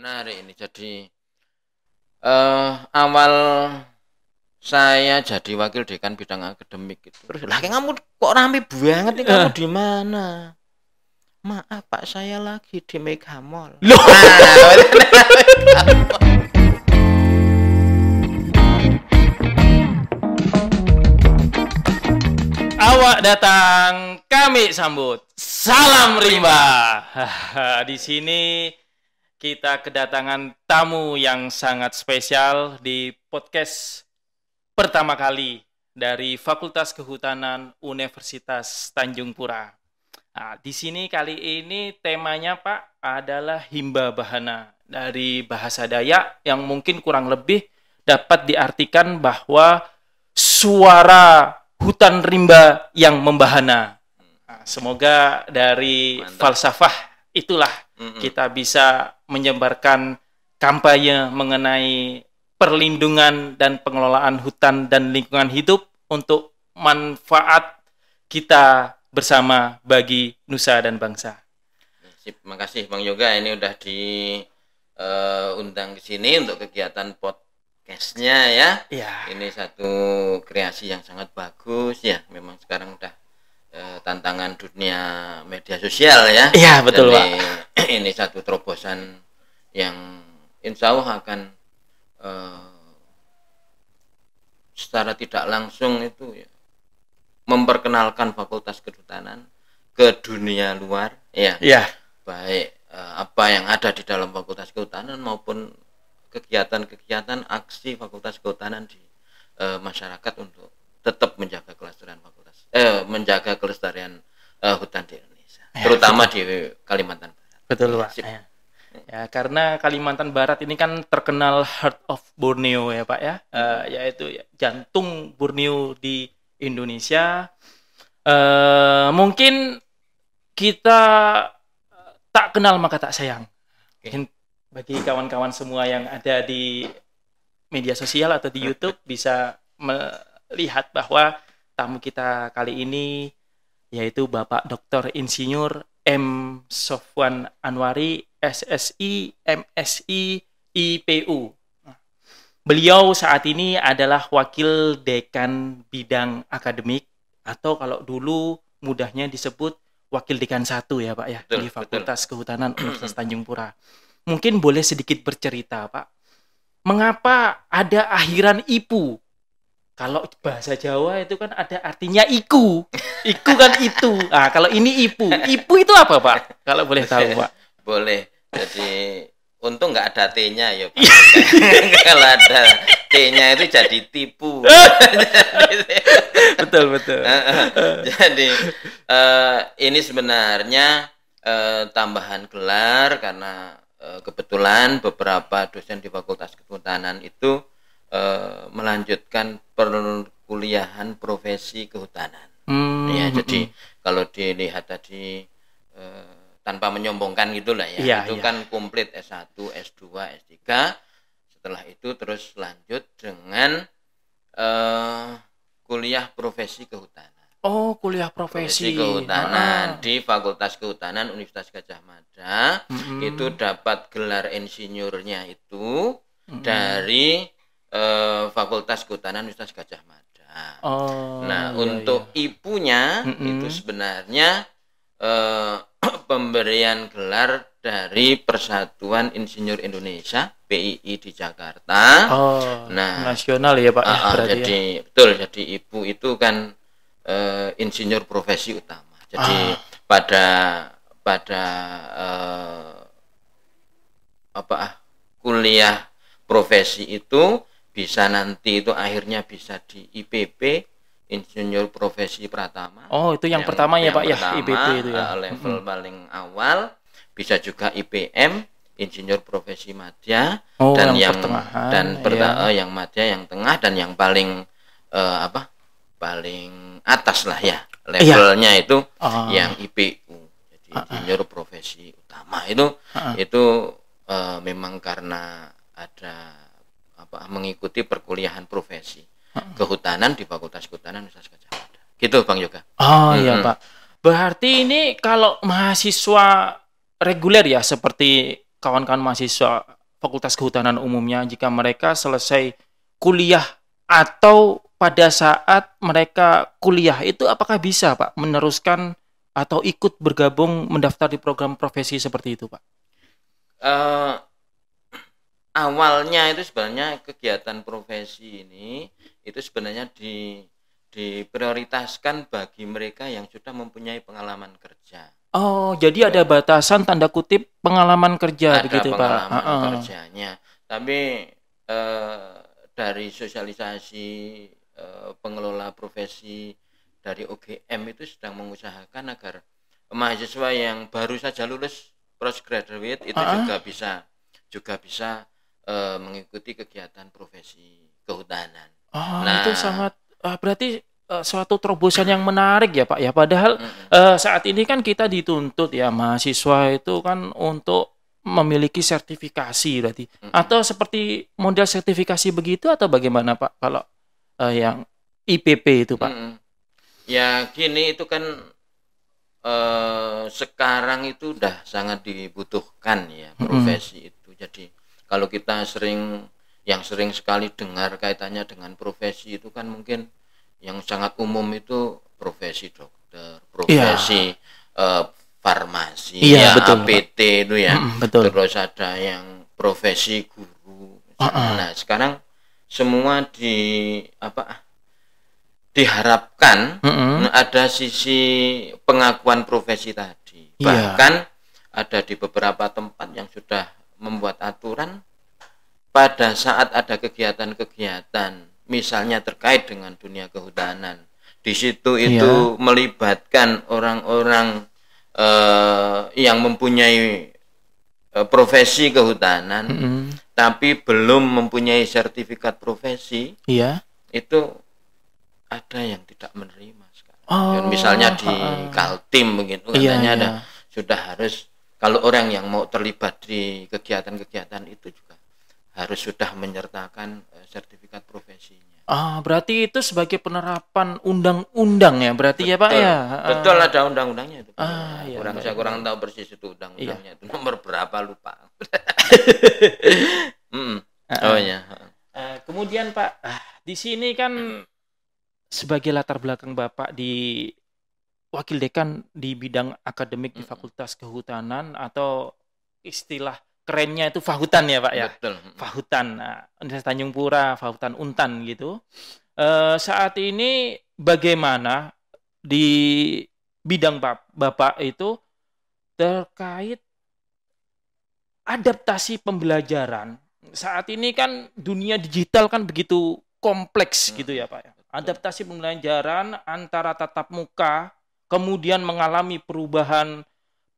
menarik ini. Jadi eh, awal saya jadi wakil dekan bidang akademik itu. Terus lagi kamu kok rame banget nih kamu eh. di mana? Maaf Pak, saya lagi di Mega Mall. Nah, nah, nah, awak datang, kami sambut. Salam rimba. Di sini kita kedatangan tamu yang sangat spesial di podcast pertama kali dari Fakultas Kehutanan Universitas Tanjung Pura. Nah, di sini kali ini temanya Pak adalah himba bahana dari bahasa Dayak yang mungkin kurang lebih dapat diartikan bahwa suara hutan rimba yang membahana. Nah, semoga dari Mantap. falsafah itulah mm -mm. kita bisa menyebarkan kampanye mengenai perlindungan dan pengelolaan hutan dan lingkungan hidup untuk manfaat kita bersama bagi nusa dan bangsa. Sip, makasih Bang Yoga ini udah diundang eh, uh, ke sini untuk kegiatan podcastnya ya. Iya. Ini satu kreasi yang sangat bagus ya. Memang sekarang udah Eh, tantangan dunia media sosial ya. Iya betul Jadi, Pak. Ini, satu terobosan yang insya Allah akan uh, secara tidak langsung itu ya, memperkenalkan fakultas kedutanan ke dunia luar ya. Iya. Baik uh, apa yang ada di dalam fakultas kedutanan maupun kegiatan-kegiatan aksi fakultas kehutanan di masyarakat untuk tetap menjaga kelestarian uh, hutan di Indonesia, ya, terutama betul. di Kalimantan Barat. Betul, Pak. Ya. ya, karena Kalimantan Barat ini kan terkenal heart of Borneo ya, Pak ya. Uh, yaitu jantung Borneo di Indonesia. Uh, mungkin kita tak kenal maka tak sayang. Mungkin bagi kawan-kawan semua yang ada di media sosial atau di YouTube bisa melihat bahwa tamu kita kali ini yaitu Bapak Dr. Insinyur M. Sofwan Anwari, SSI, MSI, IPU. Beliau saat ini adalah Wakil Dekan Bidang Akademik atau kalau dulu mudahnya disebut Wakil Dekan Satu ya Pak ya betul, di Fakultas betul. Kehutanan Universitas Tanjung Pura. Mungkin boleh sedikit bercerita Pak, mengapa ada akhiran IPU kalau bahasa Jawa itu kan ada artinya iku. Iku kan itu. Nah, kalau ini ipu. Ipu itu apa, Pak? Kalau boleh tahu, Pak. Boleh. Jadi untung nggak ada T-nya ya, Pak. Iya. kalau ada T-nya itu jadi tipu. betul, betul. jadi uh, ini sebenarnya uh, tambahan gelar karena uh, kebetulan beberapa dosen di Fakultas Kehutanan itu e, melanjutkan perkuliahan profesi kehutanan. Hmm. Ya, jadi hmm. kalau dilihat tadi e, tanpa menyombongkan gitulah ya, ya itu ya. kan komplit S1, S2, S3. Setelah itu terus lanjut dengan e, kuliah profesi kehutanan. Oh, kuliah profesi, profesi kehutanan ah. di Fakultas Kehutanan Universitas Gajah Mada. Mm -hmm. Itu dapat gelar insinyurnya itu mm -hmm. dari eh, Fakultas Kehutanan Universitas Gajah Mada. Oh, nah, iya, untuk iya. ibunya mm -mm. itu sebenarnya eh, pemberian gelar dari Persatuan Insinyur Indonesia PII di Jakarta. Oh, nah, nasional ya Pak. Uh, jadi ya. betul, jadi ibu itu kan uh, insinyur profesi utama. Jadi ah. pada pada uh, apa ah, kuliah profesi itu bisa nanti itu akhirnya bisa di IPP Insinyur Profesi Pratama. Oh, itu yang, yang pertama ya, yang ya, Pak pertama, ya, IPP itu ya. Eh, level hmm. paling awal bisa juga IPM Insinyur Profesi Madya oh, dan yang, yang dan ya. perta- ya. yang Madya yang tengah dan yang paling uh, apa? paling atas lah ya. Iya. Levelnya ya. itu uh. yang IPU. Jadi ah, ah. Insinyur Profesi Utama itu uh-uh. itu uh, memang karena ada apa mengikuti perkuliahan profesi hmm. kehutanan di Fakultas Kehutanan Universitas Gajah Mada. Gitu Bang Yoga. Oh hmm. iya Pak. Berarti ini kalau mahasiswa reguler ya seperti kawan-kawan mahasiswa Fakultas Kehutanan umumnya jika mereka selesai kuliah atau pada saat mereka kuliah itu apakah bisa Pak meneruskan atau ikut bergabung mendaftar di program profesi seperti itu Pak? Uh, awalnya itu sebenarnya kegiatan profesi ini itu sebenarnya di diprioritaskan bagi mereka yang sudah mempunyai pengalaman kerja. Oh, jadi ada iya. batasan tanda kutip pengalaman kerja ada begitu, pengalaman ya, Pak. pengalaman kerjanya. Tapi eh, dari sosialisasi eh, pengelola profesi dari OGM itu sedang mengusahakan agar mahasiswa yang baru saja lulus graduate itu uh -uh. juga bisa juga bisa uh, mengikuti kegiatan profesi kehutanan. Oh, nah, itu sangat uh, berarti uh, suatu terobosan yang menarik ya Pak ya. Padahal mm uh, saat ini kan kita dituntut ya mahasiswa itu kan untuk memiliki sertifikasi berarti mm atau seperti model sertifikasi begitu atau bagaimana Pak kalau uh, yang IPP itu Pak? Mm Ya gini itu kan Uh, sekarang itu udah sangat dibutuhkan ya profesi mm itu. Jadi kalau kita sering yang sering sekali dengar kaitannya dengan profesi itu kan mungkin yang sangat umum itu profesi dokter, profesi ya. uh, farmasi, ya, ya, betul. APT itu ya. Mm, betul. Terus ada yang profesi guru. Uh -uh. Nah, sekarang semua di apa diharapkan mm -hmm. ada sisi pengakuan profesi tadi. Iya. Bahkan ya. ada di beberapa tempat yang sudah membuat aturan pada saat ada kegiatan-kegiatan misalnya terkait dengan dunia kehutanan di situ iya. itu melibatkan orang-orang eh, yang mempunyai eh, profesi kehutanan mm -hmm. tapi belum mempunyai sertifikat profesi iya. itu ada yang tidak menerima sekarang oh, misalnya di uh, Kaltim begitu iya, katanya iya. ada sudah harus kalau orang yang mau terlibat di kegiatan-kegiatan itu juga harus sudah menyertakan eh, sertifikat profesinya. Ah, berarti itu sebagai penerapan undang-undang ya, berarti betul, ya Pak ya. Betul ah. ada undang-undangnya itu. Ah, ya, kurang ya, saya ya. kurang tahu persis itu undang-undangnya iya. itu nomor berapa lupa. -uh. Oh ya. Uh, kemudian Pak, di sini kan sebagai latar belakang Bapak di wakil dekan di bidang akademik di Fakultas Kehutanan atau istilah kerennya itu fahutan ya pak ya Betul. fahutan nah, Universitas Tanjung Pura fahutan Untan gitu e, saat ini bagaimana di bidang bap bapak itu terkait adaptasi pembelajaran saat ini kan dunia digital kan begitu kompleks hmm. gitu ya pak ya adaptasi pembelajaran antara tatap muka kemudian mengalami perubahan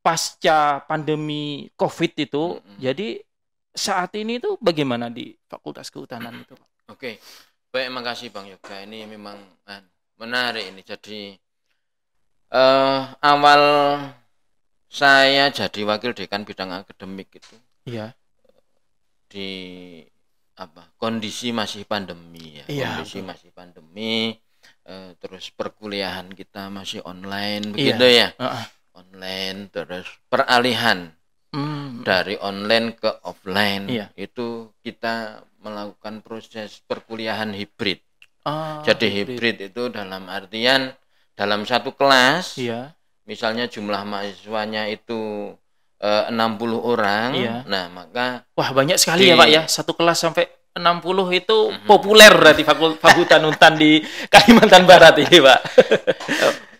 pasca pandemi COVID itu. Jadi saat ini itu bagaimana di Fakultas Kehutanan itu? Oke, baik makasih Bang Yoga. Ini memang ah, menarik ini. Jadi uh, awal saya jadi wakil dekan bidang akademik itu. Iya. Di apa? Kondisi masih pandemi ya. Iya, kondisi masih pandemi. Eh, terus perkuliahan kita masih online iya. begitu ya uh -uh. online terus peralihan mm. dari online ke offline iya. itu kita melakukan proses perkuliahan hibrid oh, jadi hibrid. itu dalam artian dalam satu kelas iya. misalnya jumlah mahasiswanya itu eh, enam 60 orang. Iya. Nah, maka wah banyak sekali di, ya, Pak ya. Satu kelas sampai 60 itu mm -hmm. populer berarti Fakultan Hutan di Kalimantan Barat ini, Pak.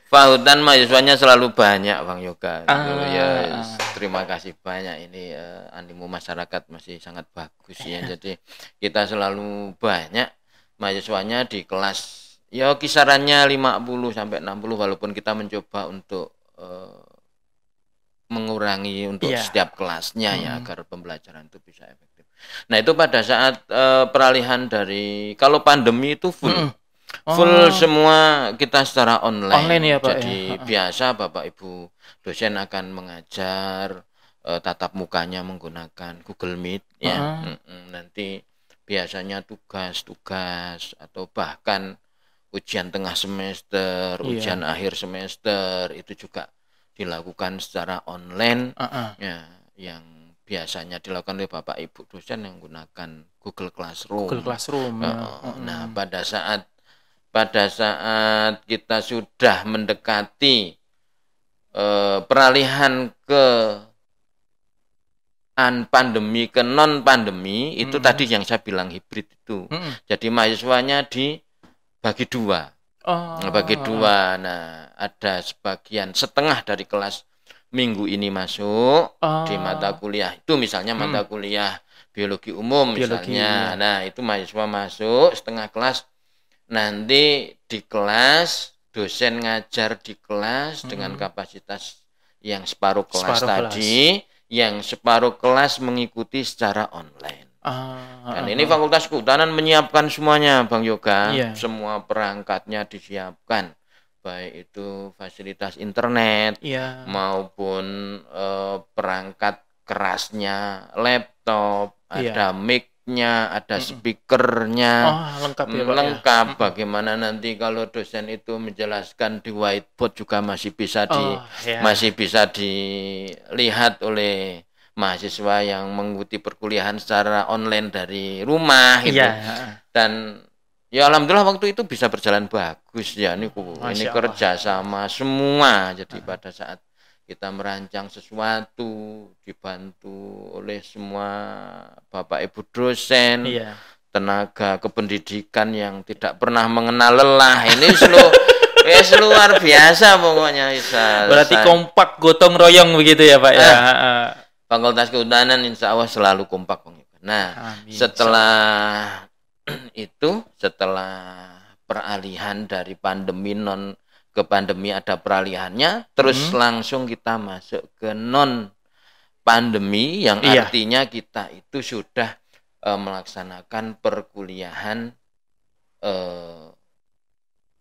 Fakultan mahasiswanya selalu banyak, Bang Yoga. Ah. Itu, ya, terima kasih banyak ini uh, animo masyarakat masih sangat bagus ya. Jadi kita selalu banyak mahasiswanya di kelas ya kisarannya 50 sampai 60 walaupun kita mencoba untuk uh, mengurangi untuk yeah. setiap kelasnya hmm. ya agar pembelajaran itu bisa efektif. Nah itu pada saat uh, peralihan dari kalau pandemi itu full. Mm Oh. Full semua kita secara online. Online ya Pak. Jadi ya. biasa Bapak Ibu dosen akan mengajar uh, tatap mukanya menggunakan Google Meet ya. Uh Nanti biasanya tugas-tugas atau bahkan ujian tengah semester, yeah. ujian akhir semester itu juga dilakukan secara online. Uh -uh. Ya, yang biasanya dilakukan oleh Bapak Ibu dosen yang menggunakan Google Classroom. Google Classroom. Uh, ya. Nah, hmm. pada saat pada saat kita sudah mendekati uh, peralihan ke an pandemi ke non pandemi itu hmm. tadi yang saya bilang hibrid itu. Hmm. Jadi mahasiswanya dibagi dua. Oh. Bagi dua. Nah, ada sebagian setengah dari kelas minggu ini masuk oh. di ah. mata kuliah itu misalnya mata hmm. kuliah biologi umum biologi. misalnya iya. nah itu mahasiswa masuk setengah kelas nanti di kelas dosen ngajar di kelas hmm. dengan kapasitas yang separuh kelas separuh tadi kelas. yang separuh kelas mengikuti secara online Ah, Dan ah, ini ah. Fakultas Kehutanan menyiapkan semuanya, Bang Yoga. yeah. Semua perangkatnya disiapkan baik itu fasilitas internet ya. maupun uh, perangkat kerasnya laptop ya. ada micnya ada mm -mm. speakernya oh, lengkap ya, ya. lengkap ya. bagaimana nanti kalau dosen itu menjelaskan di whiteboard juga masih bisa di ya. masih bisa dilihat oleh mahasiswa yang mengikuti perkuliahan secara online dari rumah gitu ya. dan Ya alhamdulillah waktu itu bisa berjalan bagus ya ini, Ini kerja sama semua. Jadi nah. pada saat kita merancang sesuatu dibantu oleh semua Bapak Ibu dosen. Iya. Tenaga kependidikan yang tidak pernah mengenal lelah ini slow Yes, luar biasa pokoknya Isa. Berarti Saya. kompak gotong royong begitu ya Pak eh, ya. Ah. Fakultas Kehutanan insya Allah selalu kompak. Nah Amin. setelah itu setelah peralihan dari pandemi non ke pandemi ada peralihannya terus hmm. langsung kita masuk ke non pandemi yang iya. artinya kita itu sudah e, melaksanakan perkuliahan e,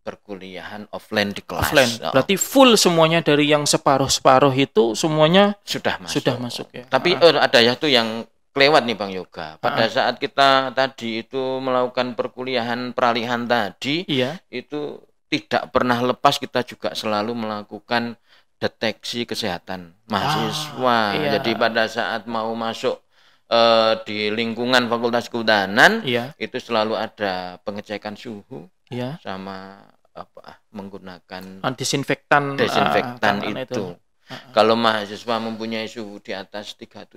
perkuliahan offline di kelas. Offline. Oh. Berarti full semuanya dari yang separuh-separuh itu semuanya sudah masuk. Sudah masuk ya. Tapi ah. Eh, ada ya tuh yang kelewat nih Bang Yoga. Pada uh saat kita tadi itu melakukan perkuliahan peralihan tadi, iya. itu tidak pernah lepas kita juga selalu melakukan deteksi kesehatan mahasiswa. Ah, iya. Jadi pada saat mau masuk e, di lingkungan Fakultas Kehutanan, iya. itu selalu ada pengecekan suhu iya. sama apa menggunakan disinfektan ah, desinfektan uh, itu. itu. Uh, uh. Kalau mahasiswa mempunyai suhu di atas 37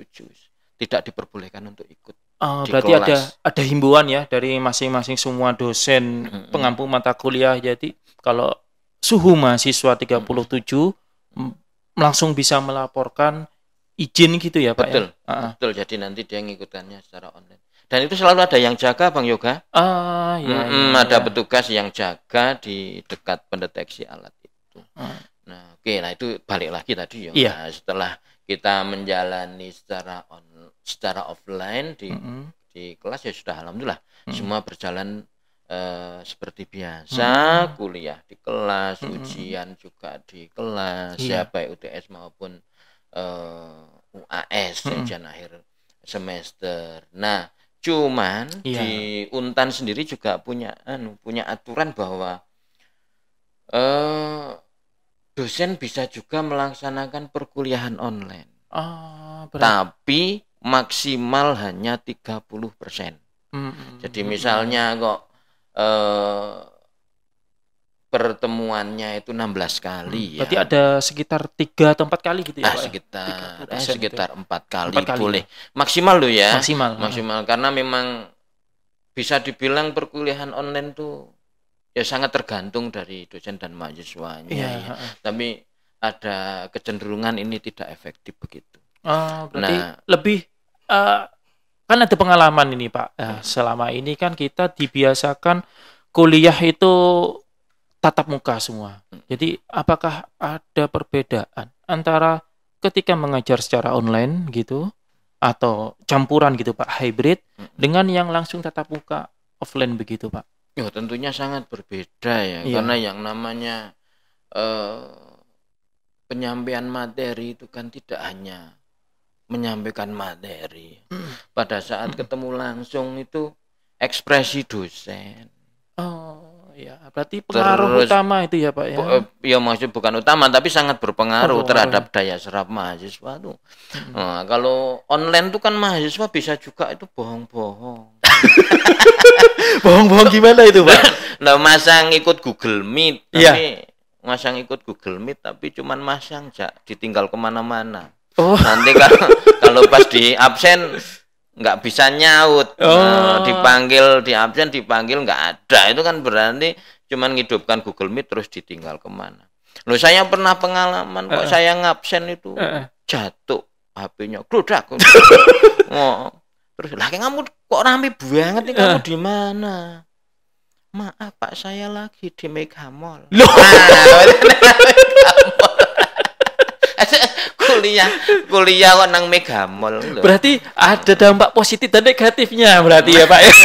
tidak diperbolehkan untuk ikut. Oh, berarti kelas. ada ada himbauan ya dari masing-masing semua dosen hmm pengampu mata kuliah jadi kalau suhu mahasiswa 37 hmm langsung bisa melaporkan izin gitu ya Pak. Betul. Ya? Betul. uh Betul. Jadi nanti dia ngikutannya secara online. Dan itu selalu ada yang jaga Bang Yoga. Ah, iya, iya, hmm ada iya. petugas yang jaga di dekat pendeteksi alat itu. Ah. Nah, oke, nah itu balik lagi tadi ya. Iya. Nah, setelah kita menjalani secara online secara offline di mm -hmm. di kelas ya sudah alhamdulillah mm -hmm. semua berjalan uh, seperti biasa mm -hmm. kuliah di kelas mm -hmm. ujian juga di kelas yeah. ya UTS maupun uh, eh, UAS mm -hmm. ujian akhir semester nah cuman yeah. di Untan sendiri juga punya anu punya aturan bahwa eh dosen bisa juga melaksanakan perkuliahan online. Oh, Tapi maksimal hanya 30%. persen. Jadi misalnya kok eh, pertemuannya itu 16 kali hmm. ya. ada sekitar tiga atau 4 kali gitu ya, ah, ya? Sekitar eh, gitu ya. sekitar gitu. 4 kali 4 ya? boleh. Ya. Maksimal loh ya. Maksimal. Maksimal hmm. karena memang bisa dibilang perkuliahan online tuh ya sangat tergantung dari dosen dan mahasiswanya iya, ya. Tapi ada kecenderungan ini tidak efektif begitu. Ah, berarti nah, lebih uh, kan ada pengalaman ini Pak. Nah, selama ini kan kita dibiasakan kuliah itu tatap muka semua. Jadi apakah ada perbedaan antara ketika mengajar secara online gitu atau campuran gitu Pak hybrid dengan yang langsung tatap muka offline begitu Pak? Ya tentunya sangat berbeda ya ya. karena yang namanya uh, penyampaian materi itu kan tidak hanya menyampaikan materi hmm. pada saat hmm. ketemu langsung itu ekspresi dosen oh ya berarti pengaruh Terus, utama itu ya pak ya eh, ya maksud bukan utama tapi sangat berpengaruh oh, terhadap iya. daya serap mahasiswa tuh hmm. nah, kalau online tuh kan mahasiswa bisa juga itu bohong-bohong bohong-bohong gimana itu pak nah masang ikut Google Meet iya. tapi yeah. masang ikut Google Meet tapi cuman masang cak ditinggal kemana-mana Oh. Nanti kalau kalau pas di absen nggak bisa nyaut, nah, oh. nah, dipanggil di absen dipanggil nggak ada, itu kan berarti cuman ngidupkan Google Meet terus ditinggal kemana. lo saya pernah pengalaman kok uh. saya ngabsen itu uh. jatuh HP-nya, gludak. oh. Terus lagi kamu kok rame banget nih kamu uh. di mana? Maaf Pak, saya lagi di Mega Mall. Nah, kuliah kuliah kok nang megamol lho. Berarti ada dampak positif dan negatifnya berarti ya Pak. Ya?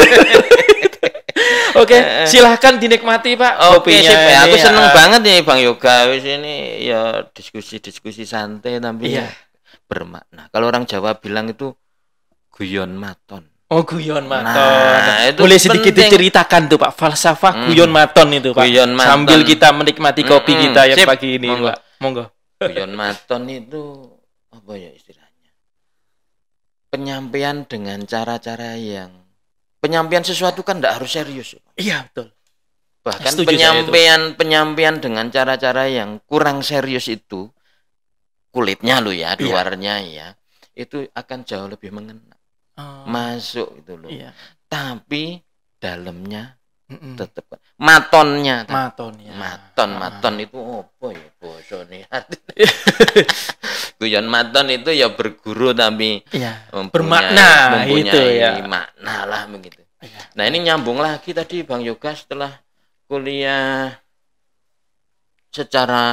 Oke, okay, eh, eh. silahkan dinikmati Pak. Oh, Oke, okay, ya. aku iya. seneng uh, banget nih Bang Yoga. Wis ini ya diskusi-diskusi santai tapi iya. Ya bermakna. Kalau orang Jawa bilang itu guyon maton. Oh guyon nah, maton. Nah, itu Boleh sedikit penting. diceritakan tuh Pak falsafah hmm. guyon maton itu Pak. Guyon maton. Sambil kita menikmati kopi hmm, hmm. kita yang pagi ini Monggo. Pak. Monggo guyon maton itu apa ya istilahnya penyampaian dengan cara-cara yang penyampaian sesuatu kan tidak harus serius iya betul bahkan Setuju penyampaian penyampaian dengan cara-cara yang kurang serius itu kulitnya lo ya iya. luarnya iya. ya itu akan jauh lebih mengena oh. masuk itu loh iya. tapi dalamnya Mm -mm. Tetep kan. matonnya. Matonnya. Maton, ah. maton ah. itu apa ya hati Guyon maton itu ya berguru tapi ya. Mempunyai, bermakna mempunyai itu ya. makna lah begitu. Ya. Nah, ini nyambung lagi tadi Bang Yoga setelah kuliah secara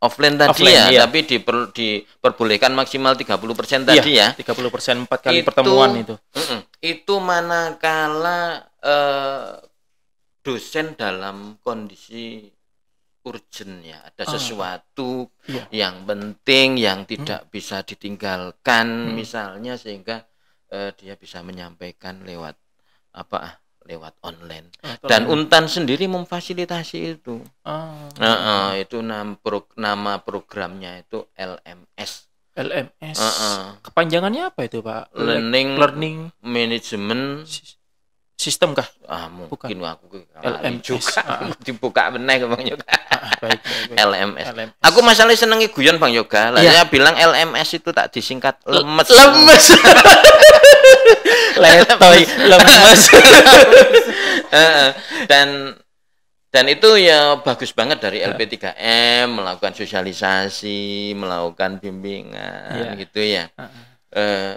offline tadi ya, offline, ya, ya, tapi diper, diperbolehkan maksimal 30% tadi iya, ya. ya. 30% empat kali itu, pertemuan itu. Mm -mm, itu manakala eh, dosen dalam kondisi urgent ya ada sesuatu ah. sesuatu iya. yang penting yang hmm. tidak hmm. bisa ditinggalkan hmm. misalnya sehingga uh, dia bisa menyampaikan lewat apa ah, lewat online oh, dan Untan sendiri memfasilitasi itu oh. uh, uh, itu nama, pro, nama programnya itu LMS LMS uh, uh. kepanjangannya apa itu pak learning learning management sistem kah? Ah, mungkin Bukan. aku LMS juga ah. dibuka ke Bang Yoga. Ah, ah LMS. LMS. Aku masalah senengi guyon Bang Yoga. Lah ya. bilang LMS itu tak disingkat lemes. Lemes. Letoy, lemes. dan dan itu ya bagus banget dari iya. LP3M melakukan sosialisasi, melakukan bimbingan ya. gitu ya. Uh -uh. Uh,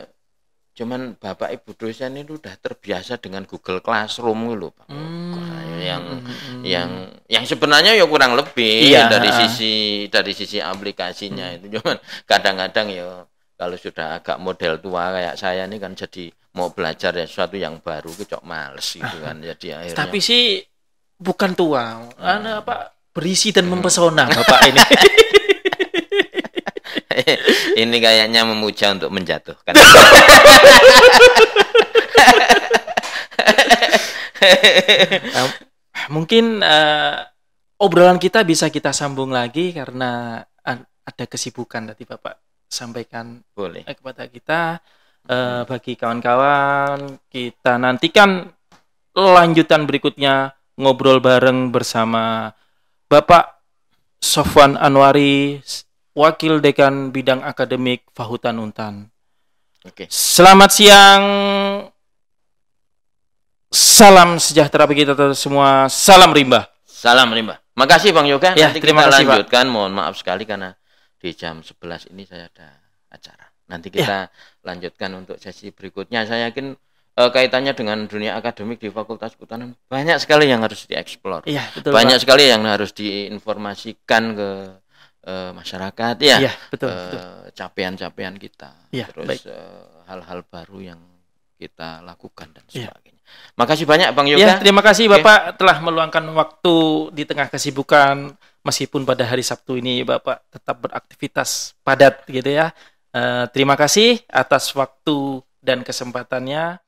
Cuman Bapak Ibu dosen itu udah terbiasa dengan Google Classroom gitu, Pak. Hmm. Yang hmm, hmm, hmm. yang yang sebenarnya ya kurang lebih iya, dari sisi dari sisi aplikasinya hmm. itu cuman kadang-kadang ya kalau sudah agak model tua kayak saya ini kan jadi mau belajar ya sesuatu yang baru kecok males gitu kan ah. jadi akhirnya tapi sih bukan tua hmm. Anu apa berisi dan hmm. mempesona bapak ini Ini kayaknya memuja untuk menjatuhkan. nah, mungkin uh, obrolan kita bisa kita sambung lagi karena ada kesibukan tadi Bapak sampaikan Boleh. Eh, kepada kita. Uh, bagi kawan-kawan, kita nantikan lanjutan berikutnya ngobrol bareng bersama Bapak Sofwan Anwari Wakil Dekan Bidang Akademik Fahutan Untan. Oke. Selamat siang. Salam sejahtera bagi kita semua. Salam rimba. Salam rimba. Makasih Bang Yoga. Ya, Nanti terima kita kasih, lanjutkan. Pak. Mohon maaf sekali karena di jam 11 ini saya ada acara. Nanti ya. kita ya. lanjutkan untuk sesi berikutnya. Saya yakin eh, kaitannya dengan dunia akademik di Fakultas Kehutanan banyak sekali yang harus dieksplor. Iya, betul. Banyak Pak. sekali yang harus diinformasikan ke uh, masyarakat ya, ya betul, uh, betul. capaian-capaian kita, ya, terus eh, hal-hal baru yang kita lakukan dan iya. sebagainya. Ya. Makasih banyak Bang iya, Yoga. Ya, terima kasih Bapak okay. telah meluangkan waktu di tengah kesibukan meskipun pada hari Sabtu ini Bapak tetap beraktivitas padat gitu ya. terima kasih atas waktu dan kesempatannya.